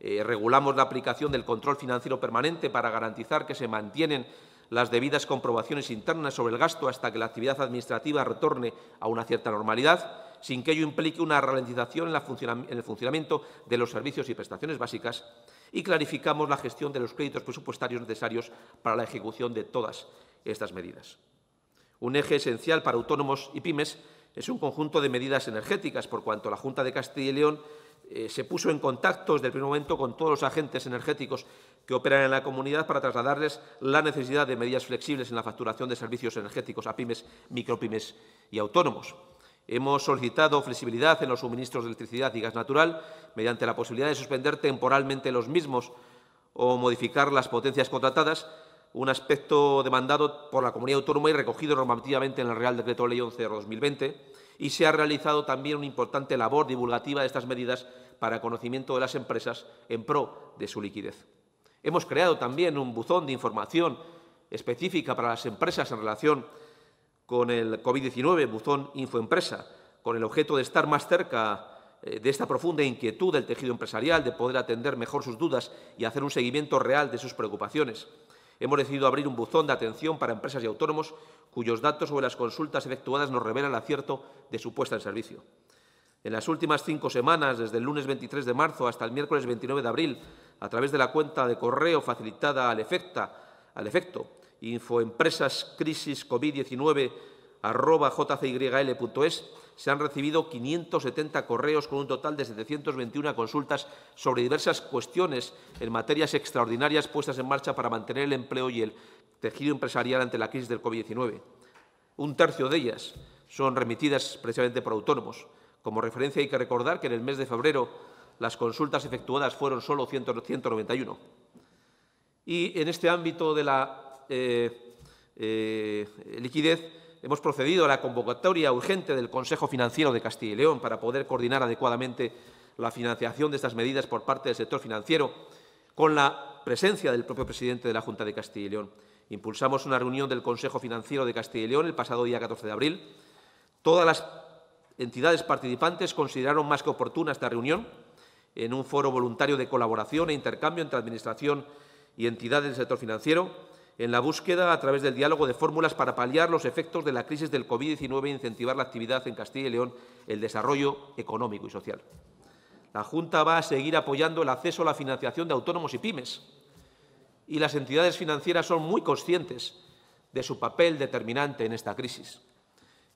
Eh, regulamos la aplicación del control financiero permanente para garantizar que se mantienen las debidas comprobaciones internas sobre el gasto hasta que la actividad administrativa retorne a una cierta normalidad, sin que ello implique una ralentización en, el funcionamiento de los servicios y prestaciones básicas, y clarificamos la gestión de los créditos presupuestarios necesarios para la ejecución de todas estas medidas. Un eje esencial para autónomos y pymes es un conjunto de medidas energéticas, por cuanto la Junta de Castilla y León eh, se puso en contacto desde el primer momento con todos los agentes energéticos que operan en la comunidad para trasladarles la necesidad de medidas flexibles en la facturación de servicios energéticos a pymes, micropymes y autónomos. Hemos solicitado flexibilidad en los suministros de electricidad y gas natural mediante la posibilidad de suspender temporalmente los mismos o modificar las potencias contratadas un aspecto demandado por la comunidad autónoma y recogido normativamente en el Real Decreto Ley 11 de 2020, y se ha realizado también una importante labor divulgativa de estas medidas para conocimiento de las empresas en pro de su liquidez. Hemos creado también un buzón de información específica para las empresas en relación con el COVID-19, buzón Infoempresa, con el objeto de estar más cerca eh, de esta profunda inquietud del tejido empresarial, de poder atender mejor sus dudas y hacer un seguimiento real de sus preocupaciones. Hemos decidido abrir un buzón de atención para empresas y autónomos cuyos datos sobre las consultas efectuadas nos revelan el acierto de su puesta en servicio. En las últimas cinco semanas, desde el lunes 23 de marzo hasta el miércoles 29 de abril, a través de la cuenta de correo facilitada al, efecto, al efecto infoempresascrisiscovid19.jcyl.es, se han recibido 570 correos con un total de 721 consultas sobre diversas cuestiones en materias extraordinarias puestas en marcha para mantener el empleo y el tejido empresarial ante la crisis del COVID-19. Un tercio de ellas son remitidas precisamente por autónomos. Como referencia hay que recordar que en el mes de febrero las consultas efectuadas fueron solo 191. Y en este ámbito de la eh, eh, liquidez, hemos procedido a la convocatoria urgente del Consejo Financiero de Castilla y León para poder coordinar adecuadamente la financiación de estas medidas por parte del sector financiero, con la presencia del propio presidente de la Junta de Castilla y León. Impulsamos una reunión del Consejo Financiero de Castilla y León el pasado día 14 de abril. Todas las entidades participantes consideraron más que oportuna esta reunión en un foro voluntario de colaboración e intercambio entre Administración y entidades del sector financiero en la búsqueda, a través del diálogo, de fórmulas para paliar los efectos de la crisis del COVID-19 e incentivar la actividad en Castilla y León, el desarrollo económico y social. La Junta va a seguir apoyando el acceso a la financiación de autónomos y pymes. Y las entidades financieras son muy conscientes de su papel determinante en esta crisis.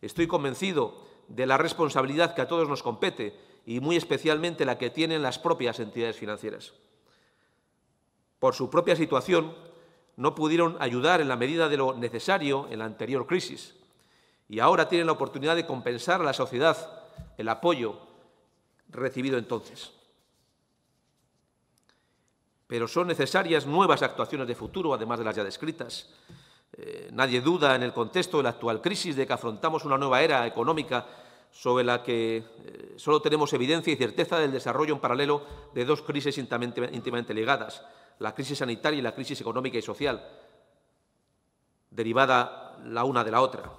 Estoy convencido de la responsabilidad que a todos nos compete y muy especialmente la que tienen las propias entidades financieras. Por su propia situación, no pudieron ayudar en la medida de lo necesario en la anterior crisis y ahora tienen la oportunidad de compensar a la sociedad el apoyo recibido entonces. Pero son necesarias nuevas actuaciones de futuro, además de las ya descritas. Eh, nadie duda en el contexto de la actual crisis de que afrontamos una nueva era económica sobre la que eh, solo tenemos evidencia y certeza del desarrollo en paralelo de dos crisis íntimamente ligadas, la crisis sanitaria y la crisis económica y social, derivada la una de la otra.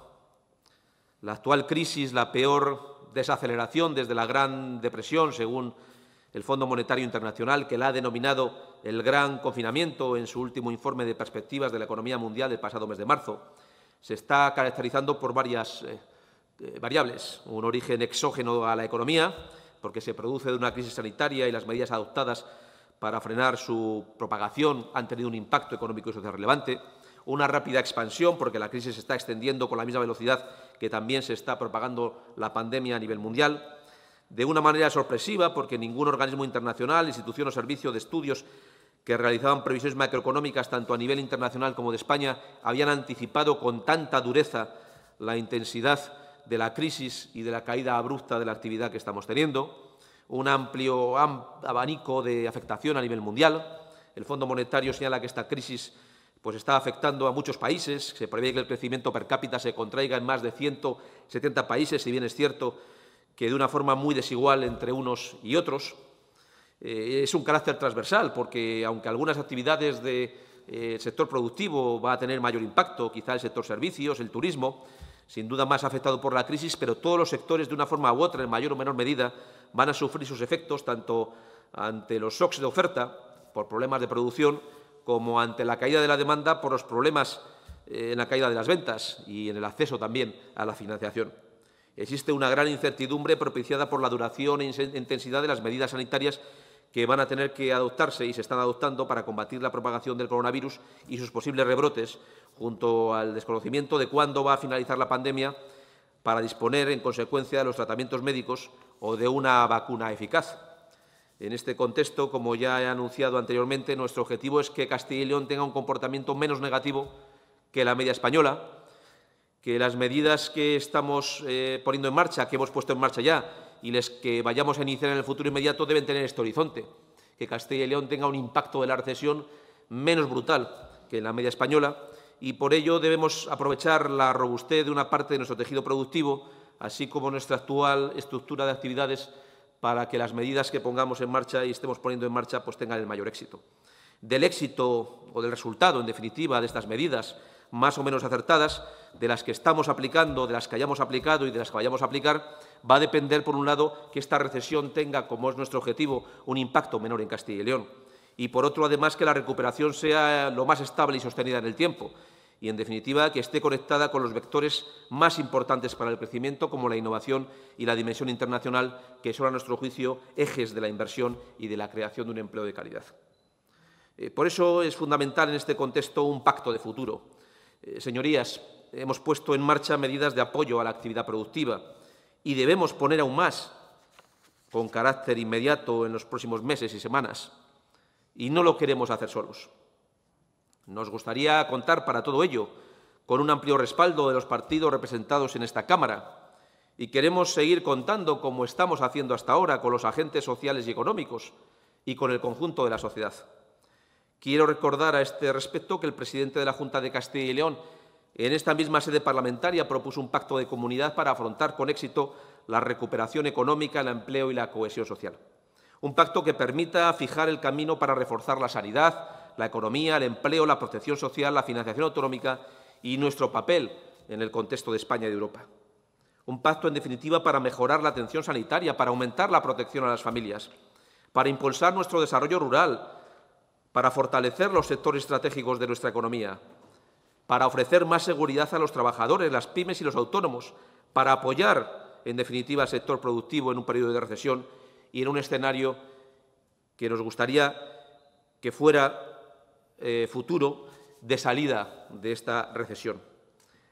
La actual crisis, la peor desaceleración desde la Gran Depresión, según el Fondo Monetario Internacional, que la ha denominado el gran confinamiento en su último informe de perspectivas de la economía mundial del pasado mes de marzo, se está caracterizando por varias eh, eh, variables. Un origen exógeno a la economía, porque se produce de una crisis sanitaria y las medidas adoptadas para frenar su propagación han tenido un impacto económico y social relevante, una rápida expansión, porque la crisis se está extendiendo con la misma velocidad que también se está propagando la pandemia a nivel mundial, de una manera sorpresiva, porque ningún organismo internacional, institución o servicio de estudios que realizaban previsiones macroeconómicas tanto a nivel internacional como de España habían anticipado con tanta dureza la intensidad de la crisis y de la caída abrupta de la actividad que estamos teniendo un amplio abanico de afectación a nivel mundial. El Fondo Monetario señala que esta crisis pues, está afectando a muchos países. Se prevé que el crecimiento per cápita se contraiga en más de 170 países, si bien es cierto que de una forma muy desigual entre unos y otros. Eh, es un carácter transversal, porque aunque algunas actividades del eh, sector productivo va a tener mayor impacto, quizá el sector servicios, el turismo, sin duda más afectado por la crisis, pero todos los sectores, de una forma u otra, en mayor o menor medida, van a sufrir sus efectos, tanto ante los shocks de oferta, por problemas de producción, como ante la caída de la demanda por los problemas eh, en la caída de las ventas y en el acceso también a la financiación. Existe una gran incertidumbre propiciada por la duración e intensidad de las medidas sanitarias que van a tener que adoptarse y se están adoptando para combatir la propagación del coronavirus y sus posibles rebrotes, junto al desconocimiento de cuándo va a finalizar la pandemia, para disponer, en consecuencia, de los tratamientos médicos o de una vacuna eficaz. En este contexto, como ya he anunciado anteriormente, nuestro objetivo es que Castilla y León tenga un comportamiento menos negativo que la media española, que las medidas que estamos eh, poniendo en marcha, que hemos puesto en marcha ya, y los que vayamos a iniciar en el futuro inmediato deben tener este horizonte, que Castilla y León tenga un impacto de la recesión menos brutal que en la media española y por ello debemos aprovechar la robustez de una parte de nuestro tejido productivo, así como nuestra actual estructura de actividades para que las medidas que pongamos en marcha y estemos poniendo en marcha pues tengan el mayor éxito. Del éxito o del resultado, en definitiva, de estas medidas más o menos acertadas, de las que estamos aplicando, de las que hayamos aplicado y de las que vayamos a aplicar, va a depender, por un lado, que esta recesión tenga, como es nuestro objetivo, un impacto menor en Castilla y León. Y, por otro, además, que la recuperación sea lo más estable y sostenida en el tiempo. Y, en definitiva, que esté conectada con los vectores más importantes para el crecimiento, como la innovación y la dimensión internacional, que son, a nuestro juicio, ejes de la inversión y de la creación de un empleo de calidad. Eh, por eso es fundamental en este contexto un pacto de futuro, eh, señorías, hemos puesto en marcha medidas de apoyo a la actividad productiva y debemos poner aún más con carácter inmediato en los próximos meses y semanas. Y no lo queremos hacer solos. Nos gustaría contar para todo ello con un amplio respaldo de los partidos representados en esta Cámara y queremos seguir contando, como estamos haciendo hasta ahora, con los agentes sociales y económicos y con el conjunto de la sociedad. Quiero recordar a este respecto que el presidente de la Junta de Castilla y León, en esta misma sede parlamentaria, propuso un pacto de comunidad para afrontar con éxito la recuperación económica, el empleo y la cohesión social. Un pacto que permita fijar el camino para reforzar la sanidad, la economía, el empleo, la protección social, la financiación autonómica y nuestro papel en el contexto de España y de Europa. Un pacto, en definitiva, para mejorar la atención sanitaria, para aumentar la protección a las familias, para impulsar nuestro desarrollo rural, para fortalecer los sectores estratégicos de nuestra economía, para ofrecer más seguridad a los trabajadores, las pymes y los autónomos, para apoyar, en definitiva, al sector productivo en un periodo de recesión y en un escenario que nos gustaría que fuera eh, futuro de salida de esta recesión.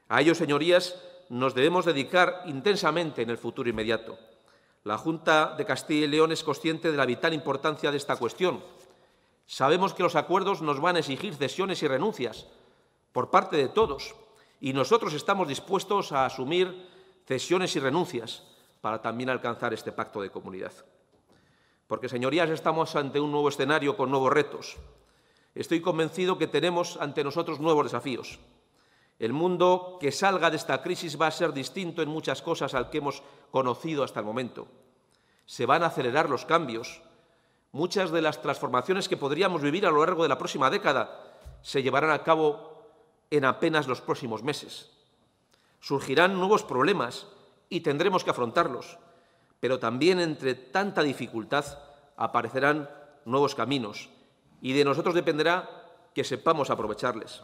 A ello, señorías, nos debemos dedicar intensamente en el futuro inmediato. La Junta de Castilla y León es consciente de la vital importancia de esta cuestión Sabemos que los acuerdos nos van a exigir cesiones y renuncias por parte de todos y nosotros estamos dispuestos a asumir cesiones y renuncias para también alcanzar este pacto de comunidad. Porque, señorías, estamos ante un nuevo escenario con nuevos retos. Estoy convencido que tenemos ante nosotros nuevos desafíos. El mundo que salga de esta crisis va a ser distinto en muchas cosas al que hemos conocido hasta el momento. Se van a acelerar los cambios, Muchas de las transformaciones que podríamos vivir a lo largo de la próxima década se llevarán a cabo en apenas los próximos meses. Surgirán nuevos problemas y tendremos que afrontarlos, pero también entre tanta dificultad aparecerán nuevos caminos y de nosotros dependerá que sepamos aprovecharles.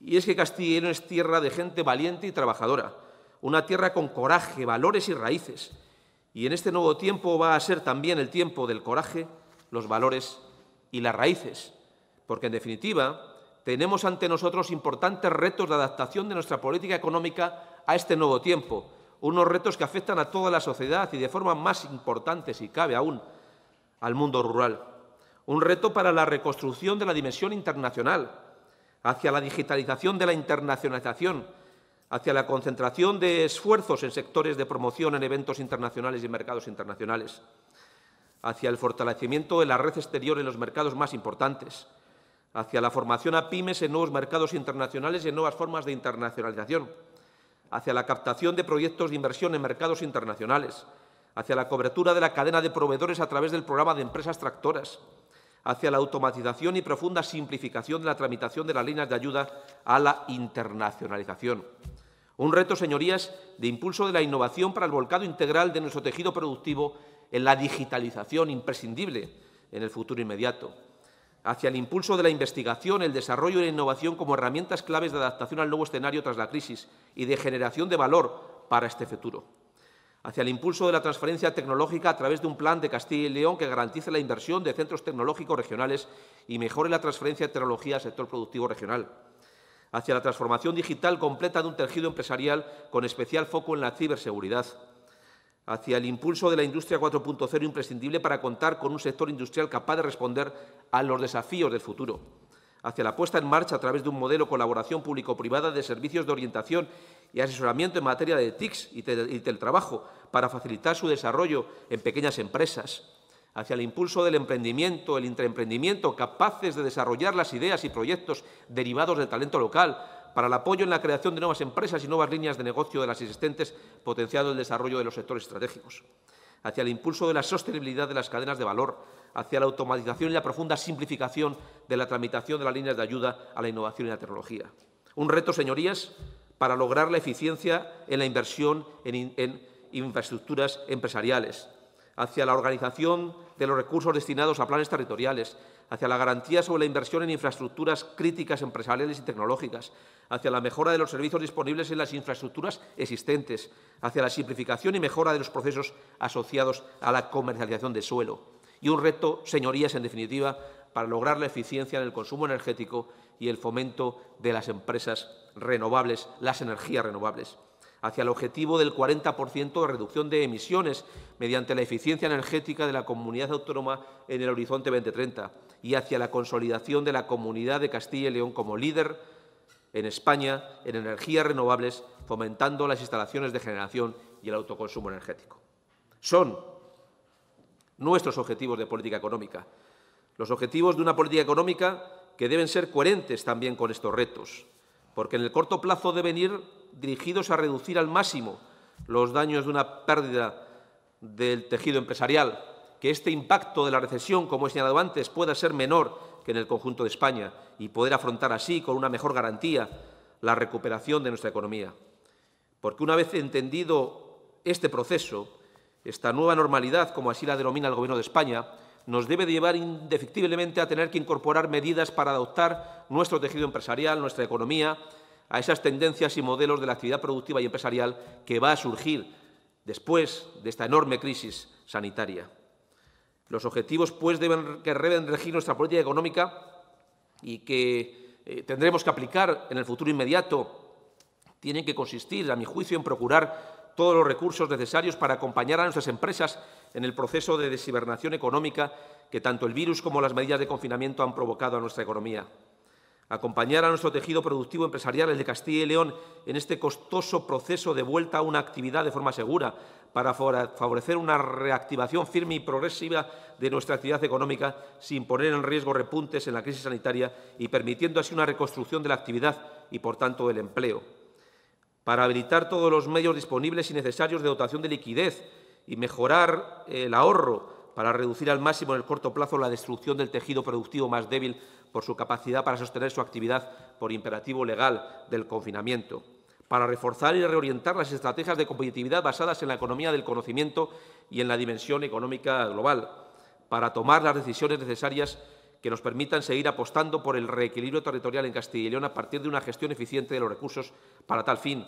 Y es que Castilla y León es tierra de gente valiente y trabajadora, una tierra con coraje, valores y raíces y en este nuevo tiempo va a ser también el tiempo del coraje, los valores y las raíces, porque en definitiva tenemos ante nosotros importantes retos de adaptación de nuestra política económica a este nuevo tiempo, unos retos que afectan a toda la sociedad y de forma más importante, si cabe aún, al mundo rural. Un reto para la reconstrucción de la dimensión internacional, hacia la digitalización de la internacionalización, hacia la concentración de esfuerzos en sectores de promoción en eventos internacionales y mercados internacionales, hacia el fortalecimiento de la red exterior en los mercados más importantes, hacia la formación a pymes en nuevos mercados internacionales y en nuevas formas de internacionalización, hacia la captación de proyectos de inversión en mercados internacionales, hacia la cobertura de la cadena de proveedores a través del programa de empresas tractoras, hacia la automatización y profunda simplificación de la tramitación de las líneas de ayuda a la internacionalización. Un reto, señorías, de impulso de la innovación para el volcado integral de nuestro tejido productivo en la digitalización imprescindible en el futuro inmediato, hacia el impulso de la investigación, el desarrollo y la innovación como herramientas claves de adaptación al nuevo escenario tras la crisis y de generación de valor para este futuro, hacia el impulso de la transferencia tecnológica a través de un plan de Castilla y León que garantice la inversión de centros tecnológicos regionales y mejore la transferencia de tecnología al sector productivo regional hacia la transformación digital completa de un tejido empresarial con especial foco en la ciberseguridad, hacia el impulso de la industria 4.0 imprescindible para contar con un sector industrial capaz de responder a los desafíos del futuro, hacia la puesta en marcha a través de un modelo colaboración público-privada de servicios de orientación y asesoramiento en materia de TICs y teletrabajo para facilitar su desarrollo en pequeñas empresas, hacia el impulso del emprendimiento, el intraemprendimiento, capaces de desarrollar las ideas y proyectos derivados del talento local, para el apoyo en la creación de nuevas empresas y nuevas líneas de negocio de las existentes, potenciando el desarrollo de los sectores estratégicos, hacia el impulso de la sostenibilidad de las cadenas de valor, hacia la automatización y la profunda simplificación de la tramitación de las líneas de ayuda a la innovación y la tecnología. Un reto, señorías, para lograr la eficiencia en la inversión en, en infraestructuras empresariales, hacia la organización de los recursos destinados a planes territoriales, hacia la garantía sobre la inversión en infraestructuras críticas empresariales y tecnológicas, hacia la mejora de los servicios disponibles en las infraestructuras existentes, hacia la simplificación y mejora de los procesos asociados a la comercialización de suelo. Y un reto, señorías, en definitiva, para lograr la eficiencia en el consumo energético y el fomento de las empresas renovables, las energías renovables hacia el objetivo del 40% de reducción de emisiones mediante la eficiencia energética de la comunidad autónoma en el horizonte 2030 y hacia la consolidación de la comunidad de Castilla y León como líder en España en energías renovables, fomentando las instalaciones de generación y el autoconsumo energético. Son nuestros objetivos de política económica, los objetivos de una política económica que deben ser coherentes también con estos retos, porque en el corto plazo deben ir dirigidos a reducir al máximo los daños de una pérdida del tejido empresarial, que este impacto de la recesión, como he señalado antes, pueda ser menor que en el conjunto de España y poder afrontar así, con una mejor garantía, la recuperación de nuestra economía. Porque una vez entendido este proceso, esta nueva normalidad, como así la denomina el Gobierno de España, nos debe llevar indefectiblemente a tener que incorporar medidas para adoptar nuestro tejido empresarial, nuestra economía, a esas tendencias y modelos de la actividad productiva y empresarial que va a surgir después de esta enorme crisis sanitaria. Los objetivos, pues, que deben regir nuestra política económica y que eh, tendremos que aplicar en el futuro inmediato, tienen que consistir, a mi juicio, en procurar todos los recursos necesarios para acompañar a nuestras empresas en el proceso de deshibernación económica que tanto el virus como las medidas de confinamiento han provocado a nuestra economía acompañar a nuestro tejido productivo empresarial, el de Castilla y León, en este costoso proceso de vuelta a una actividad de forma segura, para favorecer una reactivación firme y progresiva de nuestra actividad económica, sin poner en riesgo repuntes en la crisis sanitaria y permitiendo así una reconstrucción de la actividad y, por tanto, del empleo. Para habilitar todos los medios disponibles y necesarios de dotación de liquidez y mejorar el ahorro para reducir al máximo en el corto plazo la destrucción del tejido productivo más débil por su capacidad para sostener su actividad por imperativo legal del confinamiento, para reforzar y reorientar las estrategias de competitividad basadas en la economía del conocimiento y en la dimensión económica global, para tomar las decisiones necesarias que nos permitan seguir apostando por el reequilibrio territorial en Castilla y León a partir de una gestión eficiente de los recursos para tal fin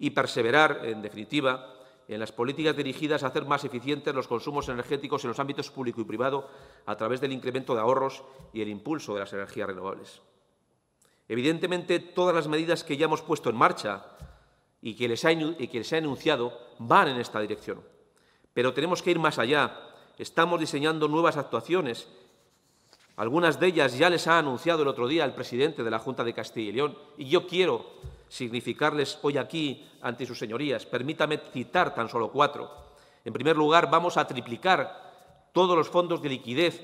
y perseverar, en definitiva, en las políticas dirigidas a hacer más eficientes los consumos energéticos en los ámbitos público y privado a través del incremento de ahorros y el impulso de las energías renovables. Evidentemente, todas las medidas que ya hemos puesto en marcha y que les ha, y que enunciado van en esta dirección. Pero tenemos que ir más allá. Estamos diseñando nuevas actuaciones. Algunas de ellas ya les ha anunciado el otro día el presidente de la Junta de Castilla y León y yo quiero significarles hoy aquí ante sus señorías. Permítame citar tan solo cuatro. En primer lugar, vamos a triplicar todos los fondos de liquidez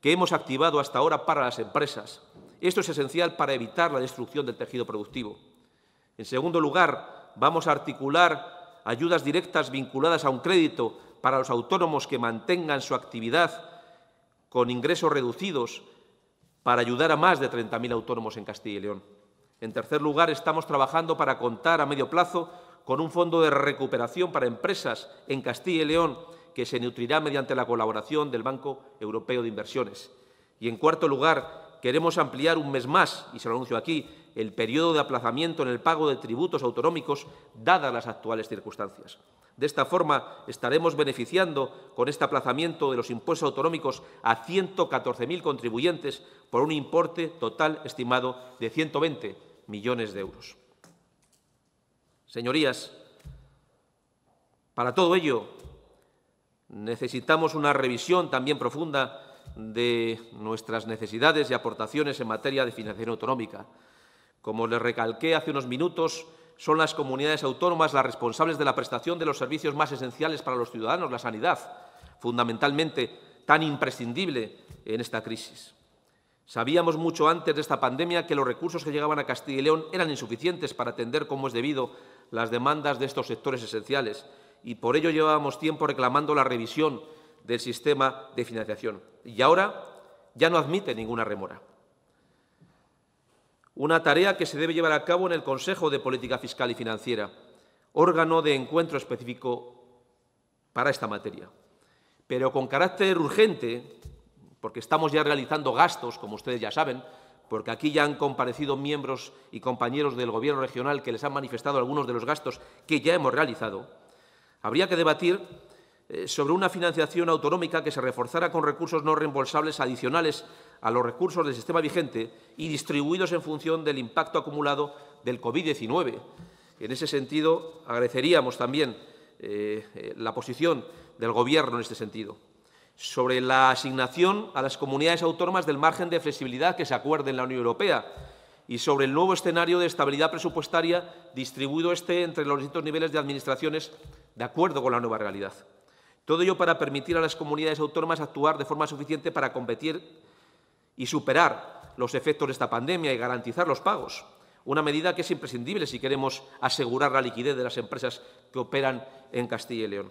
que hemos activado hasta ahora para las empresas. Esto es esencial para evitar la destrucción del tejido productivo. En segundo lugar, vamos a articular ayudas directas vinculadas a un crédito para los autónomos que mantengan su actividad con ingresos reducidos para ayudar a más de 30.000 autónomos en Castilla y León. En tercer lugar, estamos trabajando para contar a medio plazo con un fondo de recuperación para empresas en Castilla y León que se nutrirá mediante la colaboración del Banco Europeo de Inversiones. Y, en cuarto lugar, queremos ampliar un mes más, y se lo anuncio aquí, el periodo de aplazamiento en el pago de tributos autonómicos dadas las actuales circunstancias. De esta forma, estaremos beneficiando con este aplazamiento de los impuestos autonómicos a 114.000 contribuyentes por un importe total estimado de 120 millones de euros. Señorías, para todo ello necesitamos una revisión también profunda de nuestras necesidades y aportaciones en materia de financiación autonómica. Como les recalqué hace unos minutos, son las comunidades autónomas las responsables de la prestación de los servicios más esenciales para los ciudadanos, la sanidad, fundamentalmente tan imprescindible en esta crisis. Sabíamos mucho antes de esta pandemia que los recursos que llegaban a Castilla y León eran insuficientes para atender como es debido las demandas de estos sectores esenciales y por ello llevábamos tiempo reclamando la revisión del sistema de financiación. Y ahora ya no admite ninguna remora. Una tarea que se debe llevar a cabo en el Consejo de Política Fiscal y Financiera, órgano de encuentro específico para esta materia. Pero con carácter urgente, porque estamos ya realizando gastos, como ustedes ya saben, porque aquí ya han comparecido miembros y compañeros del Gobierno regional que les han manifestado algunos de los gastos que ya hemos realizado, habría que debatir eh, sobre una financiación autonómica que se reforzara con recursos no reembolsables adicionales a los recursos del sistema vigente y distribuidos en función del impacto acumulado del COVID-19. En ese sentido, agradeceríamos también eh, eh, la posición del Gobierno en este sentido sobre la asignación a las comunidades autónomas del margen de flexibilidad que se acuerde en la Unión Europea y sobre el nuevo escenario de estabilidad presupuestaria distribuido este entre los distintos niveles de administraciones de acuerdo con la nueva realidad. Todo ello para permitir a las comunidades autónomas actuar de forma suficiente para competir y superar los efectos de esta pandemia y garantizar los pagos, una medida que es imprescindible si queremos asegurar la liquidez de las empresas que operan en Castilla y León.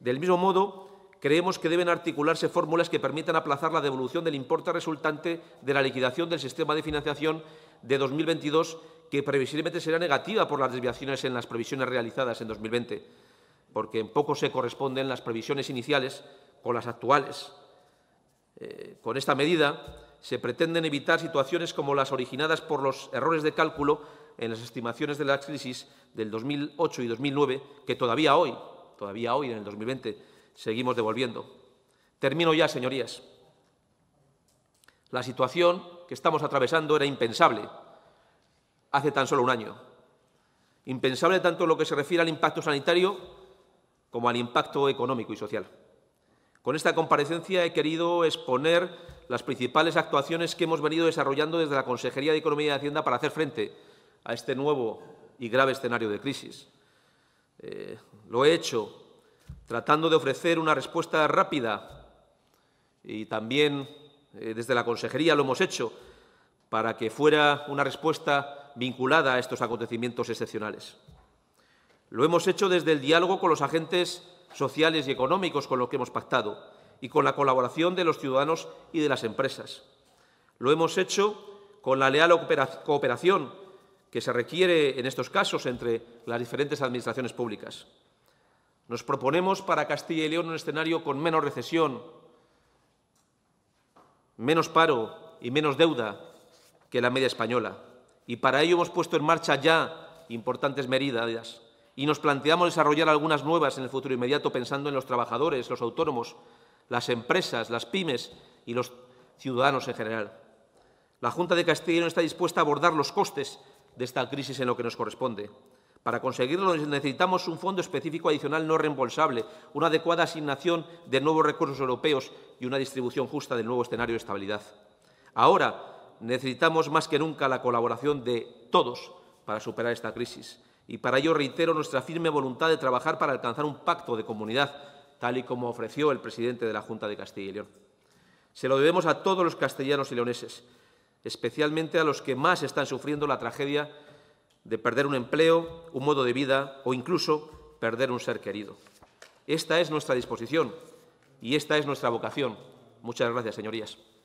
Del mismo modo, creemos que deben articularse fórmulas que permitan aplazar la devolución del importe resultante de la liquidación del sistema de financiación de 2022, que previsiblemente será negativa por las desviaciones en las previsiones realizadas en 2020, porque en poco se corresponden las previsiones iniciales con las actuales. Eh, con esta medida se pretenden evitar situaciones como las originadas por los errores de cálculo en las estimaciones de la crisis del 2008 y 2009, que todavía hoy, todavía hoy en el 2020, seguimos devolviendo. Termino ya, señorías. La situación que estamos atravesando era impensable hace tan solo un año. Impensable tanto en lo que se refiere al impacto sanitario como al impacto económico y social. Con esta comparecencia he querido exponer las principales actuaciones que hemos venido desarrollando desde la Consejería de Economía y Hacienda para hacer frente a este nuevo y grave escenario de crisis. Eh, lo he hecho tratando de ofrecer una respuesta rápida y también eh, desde la Consejería lo hemos hecho para que fuera una respuesta vinculada a estos acontecimientos excepcionales. Lo hemos hecho desde el diálogo con los agentes sociales y económicos con los que hemos pactado y con la colaboración de los ciudadanos y de las empresas. Lo hemos hecho con la leal cooperación que se requiere en estos casos entre las diferentes administraciones públicas. Nos proponemos para Castilla y León un escenario con menos recesión, menos paro y menos deuda que la media española. Y para ello hemos puesto en marcha ya importantes medidas y nos planteamos desarrollar algunas nuevas en el futuro inmediato pensando en los trabajadores, los autónomos, las empresas, las pymes y los ciudadanos en general. La Junta de Castilla y León está dispuesta a abordar los costes de esta crisis en lo que nos corresponde. Para conseguirlo necesitamos un fondo específico adicional no reembolsable, una adecuada asignación de nuevos recursos europeos y una distribución justa del nuevo escenario de estabilidad. Ahora necesitamos más que nunca la colaboración de todos para superar esta crisis y para ello reitero nuestra firme voluntad de trabajar para alcanzar un pacto de comunidad, tal y como ofreció el presidente de la Junta de Castilla y León. Se lo debemos a todos los castellanos y leoneses, especialmente a los que más están sufriendo la tragedia de perder un empleo, un modo de vida o incluso perder un ser querido. Esta es nuestra disposición y esta es nuestra vocación. Muchas gracias, señorías.